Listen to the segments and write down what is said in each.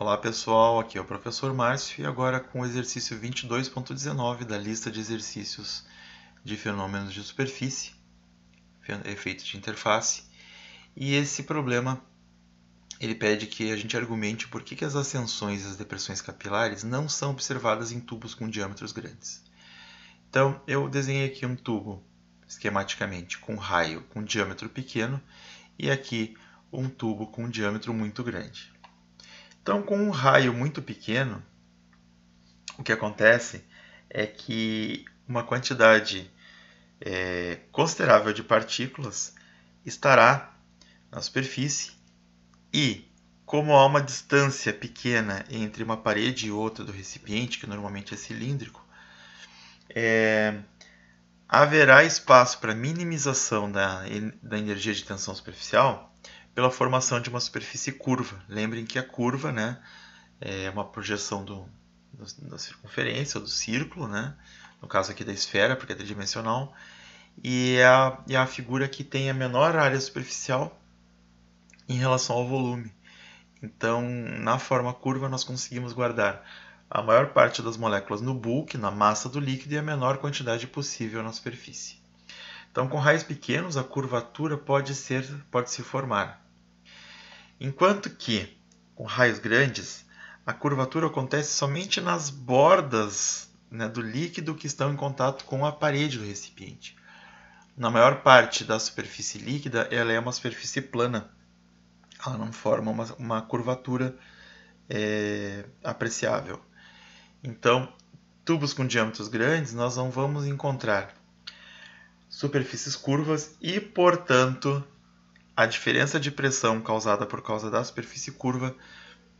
Olá pessoal, aqui é o professor Márcio e agora com o exercício 22.19 da lista de exercícios de fenômenos de superfície, efeitos de interface. E esse problema ele pede que a gente argumente por que, que as ascensões e as depressões capilares não são observadas em tubos com diâmetros grandes. Então eu desenhei aqui um tubo esquematicamente com raio com diâmetro pequeno e aqui um tubo com diâmetro muito grande. Então, com um raio muito pequeno, o que acontece é que uma quantidade é, considerável de partículas estará na superfície e, como há uma distância pequena entre uma parede e outra do recipiente, que normalmente é cilíndrico, é, haverá espaço para minimização da, da energia de tensão superficial pela formação de uma superfície curva. Lembrem que a curva né, é uma projeção do, do, da circunferência, do círculo, né? no caso aqui da esfera, porque é tridimensional, e é a, é a figura que tem a menor área superficial em relação ao volume. Então, na forma curva, nós conseguimos guardar a maior parte das moléculas no bulk, na massa do líquido, e a menor quantidade possível na superfície. Então, com raios pequenos, a curvatura pode, ser, pode se formar. Enquanto que, com raios grandes, a curvatura acontece somente nas bordas né, do líquido que estão em contato com a parede do recipiente. Na maior parte da superfície líquida, ela é uma superfície plana. Ela não forma uma, uma curvatura é, apreciável. Então, tubos com diâmetros grandes, nós não vamos encontrar superfícies curvas e, portanto, a diferença de pressão causada por causa da superfície curva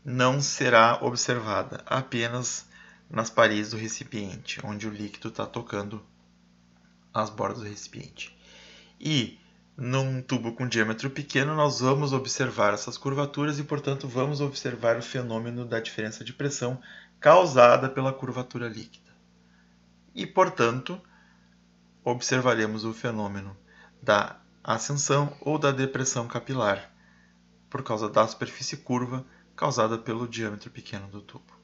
não será observada, apenas nas paredes do recipiente, onde o líquido está tocando as bordas do recipiente. E num tubo com diâmetro pequeno, nós vamos observar essas curvaturas e, portanto, vamos observar o fenômeno da diferença de pressão causada pela curvatura líquida. E, portanto, observaremos o fenômeno da ascensão ou da depressão capilar, por causa da superfície curva causada pelo diâmetro pequeno do tubo.